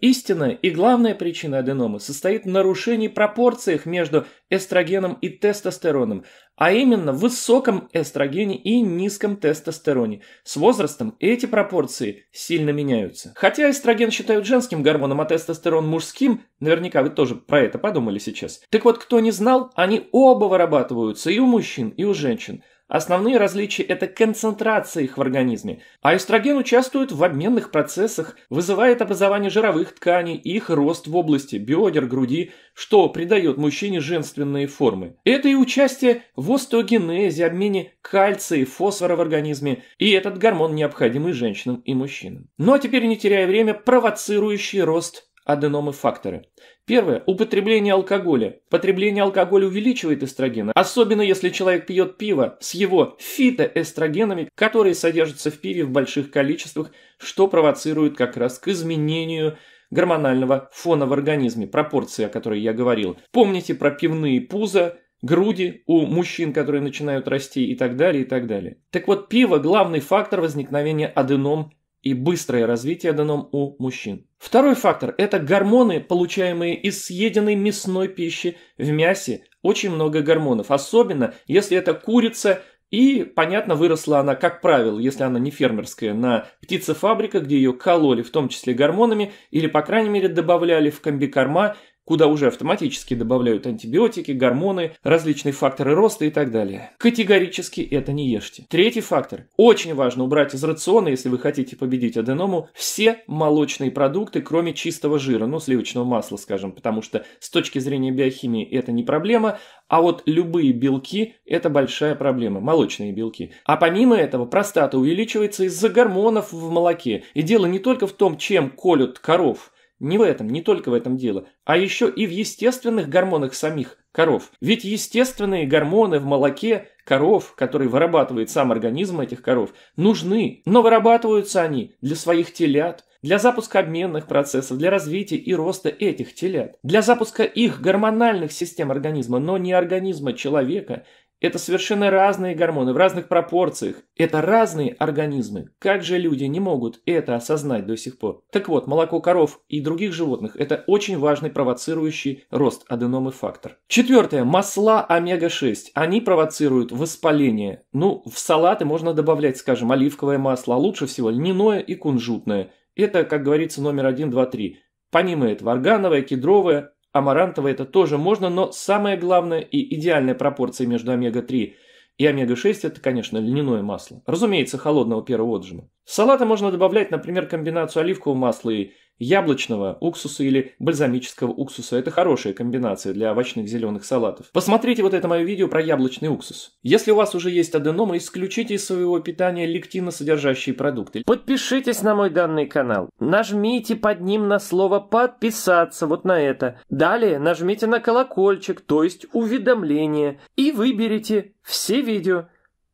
Истинная и главная причина аденомы состоит в нарушении пропорций между эстрогеном и тестостероном, а именно в высоком эстрогене и низком тестостероне. С возрастом эти пропорции сильно меняются. Хотя эстроген считают женским гормоном, а тестостерон мужским, наверняка вы тоже про это подумали сейчас. Так вот, кто не знал, они оба вырабатываются и у мужчин, и у женщин. Основные различия – это концентрация их в организме, а эстроген участвует в обменных процессах, вызывает образование жировых тканей и их рост в области бедер, груди, что придает мужчине женственные формы. Это и участие в остеогенезе, обмене кальция и фосфора в организме, и этот гормон необходим и женщинам и мужчинам. Ну а теперь, не теряя время, провоцирующий рост аденомы факторы. Первое – употребление алкоголя. Потребление алкоголя увеличивает эстрогены, особенно если человек пьет пиво с его фитоэстрогенами, которые содержатся в пиве в больших количествах, что провоцирует как раз к изменению гормонального фона в организме, пропорции, о которой я говорил. Помните про пивные пузо, груди у мужчин, которые начинают расти и так далее, и так далее. Так вот, пиво – главный фактор возникновения аденом и быстрое развитие дано у мужчин. Второй фактор – это гормоны, получаемые из съеденной мясной пищи. В мясе очень много гормонов, особенно если это курица, и, понятно, выросла она, как правило, если она не фермерская, на птицефабриках, где ее кололи, в том числе гормонами, или, по крайней мере, добавляли в комбикорма куда уже автоматически добавляют антибиотики, гормоны, различные факторы роста и так далее. Категорически это не ешьте. Третий фактор. Очень важно убрать из рациона, если вы хотите победить аденому, все молочные продукты, кроме чистого жира, ну сливочного масла, скажем, потому что с точки зрения биохимии это не проблема, а вот любые белки – это большая проблема, молочные белки. А помимо этого, простата увеличивается из-за гормонов в молоке. И дело не только в том, чем колют коров – не в этом, не только в этом дело, а еще и в естественных гормонах самих коров. Ведь естественные гормоны в молоке коров, которые вырабатывает сам организм этих коров, нужны, но вырабатываются они для своих телят, для запуска обменных процессов, для развития и роста этих телят, для запуска их гормональных систем организма, но не организма человека это совершенно разные гормоны в разных пропорциях. Это разные организмы. Как же люди не могут это осознать до сих пор? Так вот, молоко коров и других животных – это очень важный провоцирующий рост аденомы фактор. Четвертое. Масла омега-6. Они провоцируют воспаление. Ну, в салаты можно добавлять, скажем, оливковое масло, а лучше всего льняное и кунжутное. Это, как говорится, номер один, два, три. Помимо этого, органовое, кедровое, Амарантовое это тоже можно, но самое главное и идеальная пропорция между омега-3 и омега-6 это, конечно, льняное масло. Разумеется, холодного первого отжима. В салаты можно добавлять, например, комбинацию оливкового масла и яблочного уксуса или бальзамического уксуса. Это хорошая комбинация для овощных зеленых салатов. Посмотрите вот это мое видео про яблочный уксус. Если у вас уже есть аденома, исключите из своего питания лектиносодержащие продукты. Подпишитесь на мой данный канал. Нажмите под ним на слово «подписаться», вот на это. Далее нажмите на колокольчик, то есть уведомление, и выберите все видео.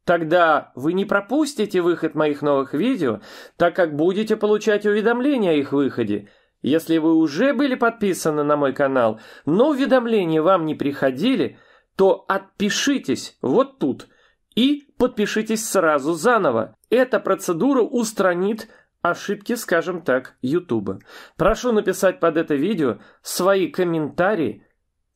Тогда вы не пропустите выход моих новых видео, так как будете получать уведомления о их выходе. Если вы уже были подписаны на мой канал, но уведомления вам не приходили, то отпишитесь вот тут и подпишитесь сразу заново. Эта процедура устранит ошибки, скажем так, YouTube. Прошу написать под это видео свои комментарии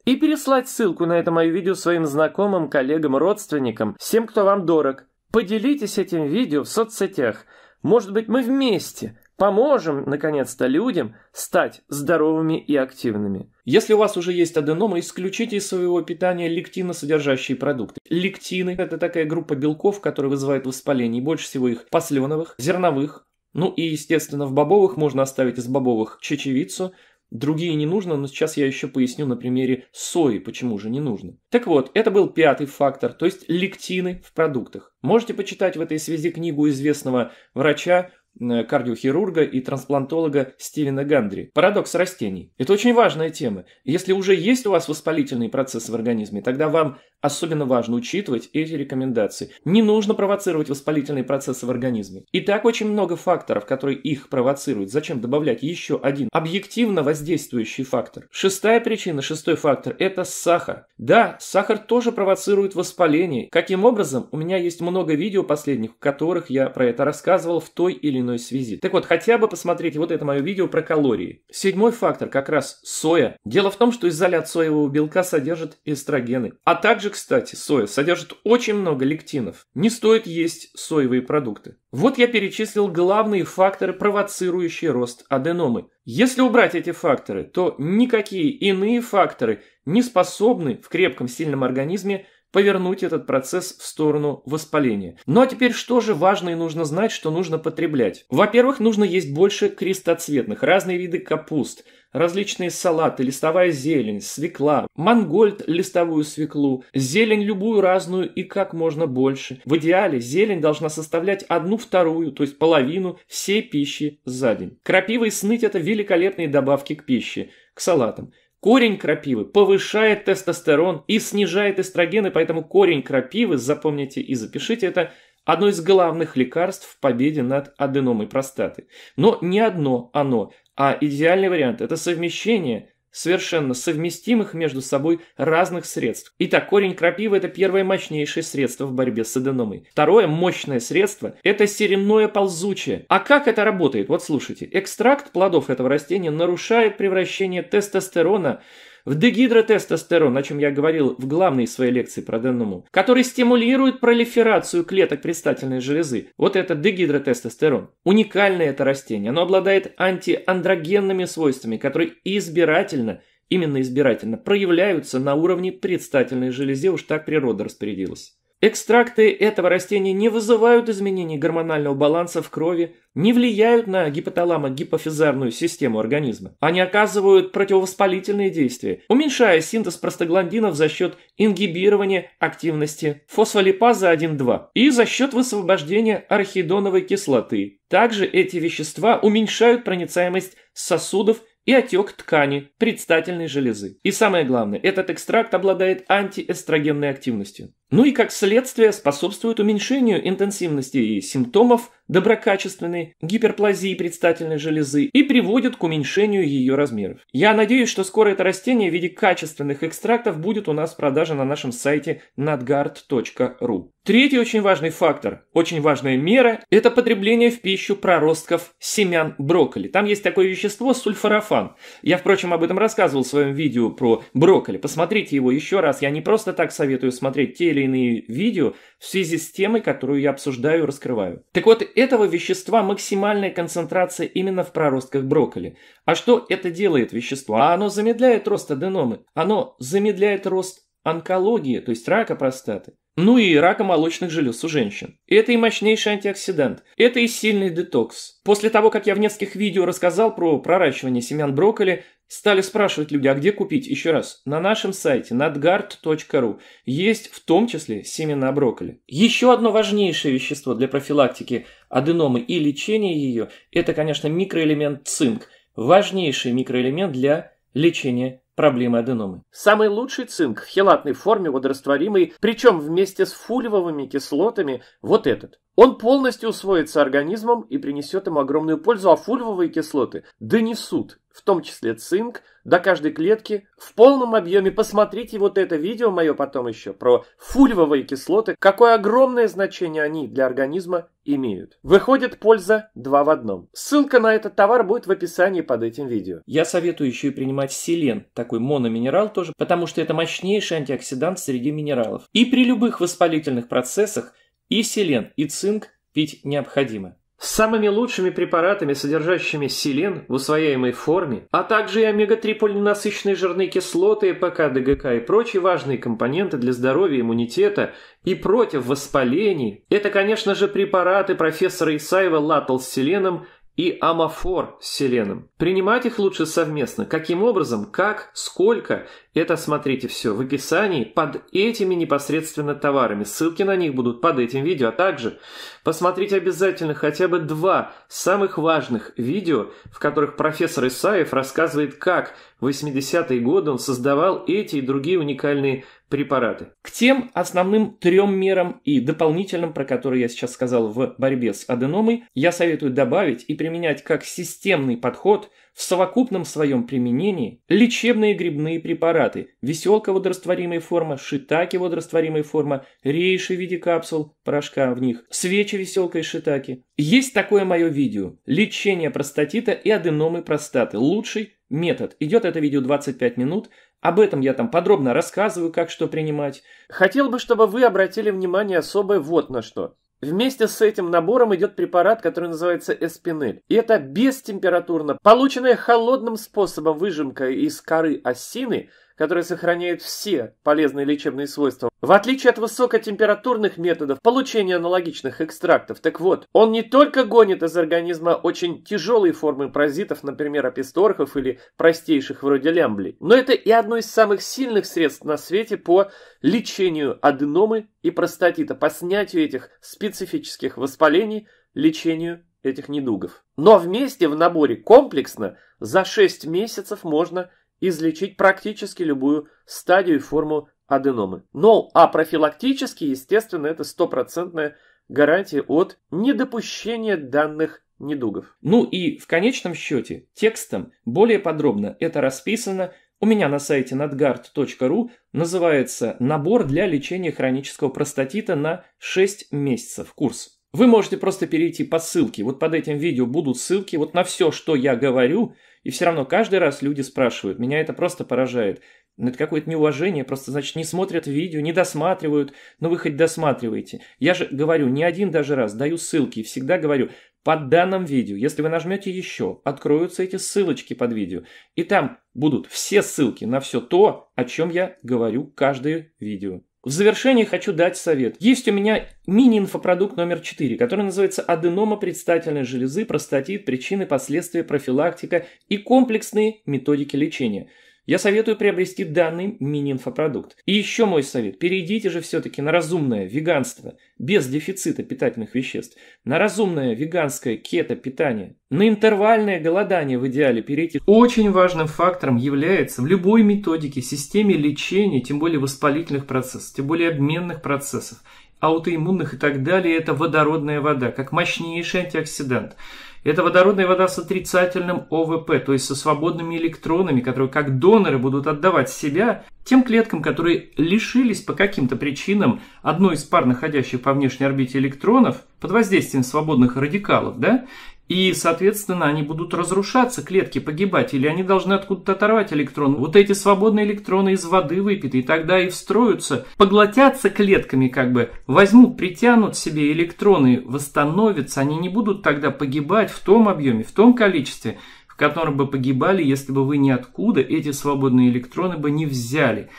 и переслать ссылку на это мое видео своим знакомым, коллегам, родственникам, всем, кто вам дорог. Поделитесь этим видео в соцсетях. Может быть, мы вместе поможем, наконец-то, людям стать здоровыми и активными. Если у вас уже есть аденома, исключите из своего питания лектиносодержащие продукты. Лектины – это такая группа белков, которые вызывают воспаление. И больше всего их посленовых, зерновых. Ну и, естественно, в бобовых можно оставить из бобовых чечевицу – Другие не нужно, но сейчас я еще поясню на примере сои, почему же не нужно. Так вот, это был пятый фактор, то есть лектины в продуктах. Можете почитать в этой связи книгу известного врача Э, кардиохирурга и трансплантолога Стивена Гандри. Парадокс растений. Это очень важная тема. Если уже есть у вас воспалительные процессы в организме, тогда вам особенно важно учитывать эти рекомендации. Не нужно провоцировать воспалительные процессы в организме. И так очень много факторов, которые их провоцируют. Зачем добавлять еще один объективно воздействующий фактор? Шестая причина, шестой фактор – это сахар. Да, сахар тоже провоцирует воспаление. Каким образом? У меня есть много видео последних, в которых я про это рассказывал в той или или иной связи. Так вот, хотя бы посмотрите вот это мое видео про калории. Седьмой фактор как раз соя. Дело в том, что изолят соевого белка содержит эстрогены. А также, кстати, соя содержит очень много лектинов. Не стоит есть соевые продукты. Вот я перечислил главные факторы, провоцирующие рост аденомы. Если убрать эти факторы, то никакие иные факторы не способны в крепком сильном организме повернуть этот процесс в сторону воспаления. Ну а теперь что же важно и нужно знать, что нужно потреблять? Во-первых, нужно есть больше крестоцветных, разные виды капуст, различные салаты, листовая зелень, свекла, мангольд листовую свеклу, зелень любую разную и как можно больше. В идеале зелень должна составлять одну вторую, то есть половину всей пищи за день. Крапива и сныть – это великолепные добавки к пище, к салатам. Корень крапивы повышает тестостерон и снижает эстрогены, поэтому корень крапивы, запомните и запишите это, одно из главных лекарств в победе над аденомой простаты. Но не одно оно, а идеальный вариант – это совмещение совершенно совместимых между собой разных средств. Итак, корень крапивы – это первое мощнейшее средство в борьбе с аденомой. Второе мощное средство – это серенное ползучее. А как это работает? Вот слушайте. Экстракт плодов этого растения нарушает превращение тестостерона – в дегидротестостерон, о чем я говорил в главной своей лекции про ДНМУ, который стимулирует пролиферацию клеток предстательной железы. Вот это дегидротестостерон. Уникальное это растение. Оно обладает антиандрогенными свойствами, которые избирательно именно избирательно, проявляются на уровне предстательной железы, уж так природа распорядилась. Экстракты этого растения не вызывают изменений гормонального баланса в крови, не влияют на гипоталамо-гипофизарную систему организма. Они оказывают противовоспалительные действия, уменьшая синтез простагландинов за счет ингибирования активности фосфолипаза 1,2 и за счет высвобождения архидоновой кислоты. Также эти вещества уменьшают проницаемость сосудов и отек ткани предстательной железы. И самое главное, этот экстракт обладает антиэстрогенной активностью. Ну и как следствие способствует уменьшению интенсивности симптомов доброкачественной гиперплазии предстательной железы и приводит к уменьшению ее размеров. Я надеюсь, что скоро это растение в виде качественных экстрактов будет у нас в продаже на нашем сайте nadgard.ru. Третий очень важный фактор, очень важная мера – это потребление в пищу проростков семян брокколи. Там есть такое вещество – сульфорафан. Я, впрочем, об этом рассказывал в своем видео про брокколи. Посмотрите его еще раз. Я не просто так советую смотреть те или или иные видео в связи с темой, которую я обсуждаю и раскрываю. Так вот, этого вещества максимальная концентрация именно в проростках брокколи. А что это делает вещество? А оно замедляет рост аденомы, оно замедляет рост онкологии, то есть рака простаты ну и рака молочных желез у женщин. Это и мощнейший антиоксидант, это и сильный детокс. После того, как я в нескольких видео рассказал про проращивание семян брокколи, стали спрашивать люди, а где купить? Еще раз, на нашем сайте nadgard.ru есть в том числе семена брокколи. Еще одно важнейшее вещество для профилактики аденомы и лечения ее – это, конечно, микроэлемент цинк, важнейший микроэлемент для лечения проблемы аденомы. Самый лучший цинк в хелатной форме водорастворимый, причем вместе с фулевыми кислотами, вот этот. Он полностью усвоится организмом и принесет ему огромную пользу, а фульвовые кислоты донесут в том числе цинк, до каждой клетки в полном объеме. Посмотрите вот это видео мое потом еще про фульвовые кислоты, какое огромное значение они для организма имеют. Выходит польза два в одном. Ссылка на этот товар будет в описании под этим видео. Я советую еще и принимать селен, такой мономинерал тоже, потому что это мощнейший антиоксидант среди минералов. И при любых воспалительных процессах и селен, и цинк пить необходимо. С самыми лучшими препаратами, содержащими селен в усвояемой форме, а также и омега-3 полиненасыщенные жирные кислоты, ПК, ДГК и прочие важные компоненты для здоровья, иммунитета и против воспалений, это, конечно же, препараты профессора Исаева Латтл с селеном и Амафор с селеном. Принимать их лучше совместно. Каким образом, как, сколько это смотрите все в описании под этими непосредственно товарами. Ссылки на них будут под этим видео. А также посмотрите обязательно хотя бы два самых важных видео, в которых профессор Исаев рассказывает, как в 80-е годы он создавал эти и другие уникальные препараты. К тем основным трем мерам и дополнительным, про которые я сейчас сказал в борьбе с аденомой, я советую добавить и применять как системный подход – в совокупном своем применении лечебные грибные препараты, веселка водорастворимой формы, шитаки водорастворимой формы, рейши в виде капсул, порошка в них, свечи веселка и шитаки. Есть такое мое видео «Лечение простатита и аденомы простаты. Лучший метод». Идет это видео 25 минут. Об этом я там подробно рассказываю, как что принимать. Хотел бы, чтобы вы обратили внимание особое вот на что. Вместе с этим набором идет препарат, который называется эспинель. И это бестемпературно, полученная холодным способом выжимка из коры осины – которые сохраняют все полезные лечебные свойства, в отличие от высокотемпературных методов получения аналогичных экстрактов. Так вот, он не только гонит из организма очень тяжелые формы паразитов, например, аписторхов или простейших вроде лямблей, но это и одно из самых сильных средств на свете по лечению аденомы и простатита, по снятию этих специфических воспалений, лечению этих недугов. Но вместе в наборе комплексно за 6 месяцев можно излечить практически любую стадию и форму аденомы. Ну а профилактически, естественно, это стопроцентная гарантия от недопущения данных недугов. Ну и в конечном счете, текстом более подробно это расписано у меня на сайте nadgard.ru называется «Набор для лечения хронического простатита на 6 месяцев. Курс». Вы можете просто перейти по ссылке. Вот под этим видео будут ссылки вот на все, что я говорю. И все равно каждый раз люди спрашивают. Меня это просто поражает. Ну, это какое-то неуважение. Просто, значит, не смотрят видео, не досматривают. Но ну, вы хоть досматриваете. Я же говорю не один даже раз. Даю ссылки. Всегда говорю. Под данным видео, если вы нажмете еще, откроются эти ссылочки под видео. И там будут все ссылки на все то, о чем я говорю каждое видео. В завершение хочу дать совет. Есть у меня мини-инфопродукт номер 4, который называется «Аденома предстательной железы, простатит, причины, последствия, профилактика и комплексные методики лечения». Я советую приобрести данный мини-инфопродукт. И еще мой совет. Перейдите же все-таки на разумное веганство, без дефицита питательных веществ, на разумное веганское кето-питание, на интервальное голодание в идеале перейти. Очень важным фактором является в любой методике, системе лечения, тем более воспалительных процессов, тем более обменных процессов, аутоиммунных и так далее, это водородная вода, как мощнейший антиоксидант. Это водородная вода с отрицательным ОВП, то есть со свободными электронами, которые как доноры будут отдавать себя тем клеткам, которые лишились по каким-то причинам одной из пар, находящих по внешней орбите электронов, под воздействием свободных радикалов, да, и, соответственно, они будут разрушаться, клетки погибать, или они должны откуда-то оторвать электрон. Вот эти свободные электроны из воды выпиты, и тогда и встроятся, поглотятся клетками как бы, возьмут, притянут себе электроны, восстановятся, они не будут тогда погибать в том объеме, в том количестве, в котором бы погибали, если бы вы ниоткуда эти свободные электроны бы не взяли.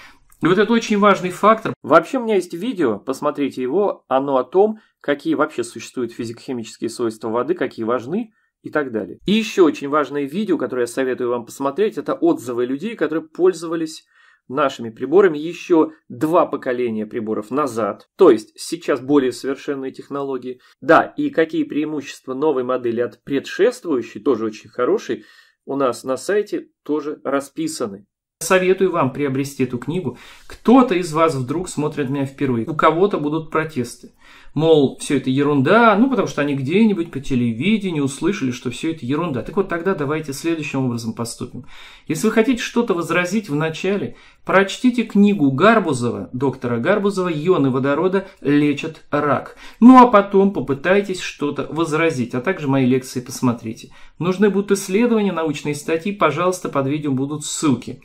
И ну, вот это очень важный фактор. Вообще у меня есть видео, посмотрите его, оно о том, какие вообще существуют физико-химические свойства воды, какие важны и так далее. И еще очень важное видео, которое я советую вам посмотреть, это отзывы людей, которые пользовались нашими приборами еще два поколения приборов назад, то есть сейчас более совершенные технологии. Да, и какие преимущества новой модели от предшествующей, тоже очень хорошей, у нас на сайте тоже расписаны советую вам приобрести эту книгу. Кто-то из вас вдруг смотрит меня впервые. У кого-то будут протесты. Мол, все это ерунда, ну потому что они где-нибудь по телевидению услышали, что все это ерунда. Так вот тогда давайте следующим образом поступим. Если вы хотите что-то возразить в начале, прочтите книгу Гарбузова, доктора Гарбузова «Ионы водорода лечат рак». Ну а потом попытайтесь что-то возразить, а также мои лекции посмотрите. Нужны будут исследования, научные статьи, пожалуйста, под видео будут ссылки.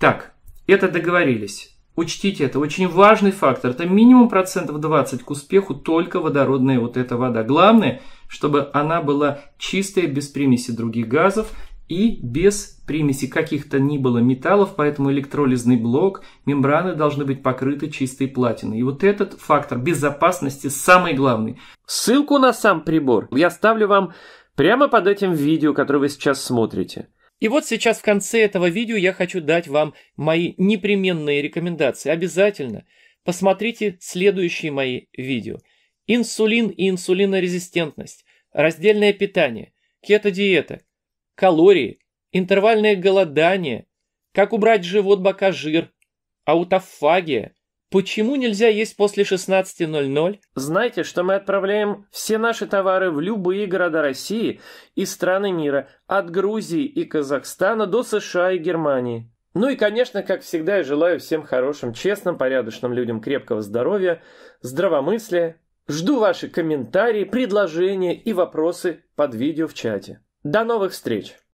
Так, это договорились. Учтите это, очень важный фактор. Это минимум процентов 20 к успеху только водородная вот эта вода. Главное, чтобы она была чистая, без примеси других газов и без примеси каких-то ни было металлов, поэтому электролизный блок, мембраны должны быть покрыты чистой платиной. И вот этот фактор безопасности самый главный. Ссылку на сам прибор я ставлю вам прямо под этим видео, которое вы сейчас смотрите. И вот сейчас в конце этого видео я хочу дать вам мои непременные рекомендации. Обязательно посмотрите следующие мои видео. Инсулин и инсулинорезистентность, раздельное питание, кето-диета, калории, интервальное голодание, как убрать живот бока жир, аутофагия – Почему нельзя есть после 16.00? Знайте, что мы отправляем все наши товары в любые города России и страны мира, от Грузии и Казахстана до США и Германии. Ну и, конечно, как всегда, я желаю всем хорошим, честным, порядочным людям крепкого здоровья, здравомыслия. Жду ваши комментарии, предложения и вопросы под видео в чате. До новых встреч!